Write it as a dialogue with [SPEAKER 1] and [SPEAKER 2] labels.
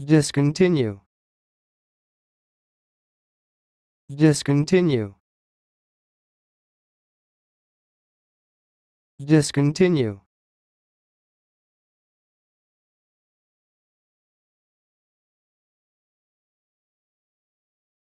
[SPEAKER 1] discontinue discontinue discontinue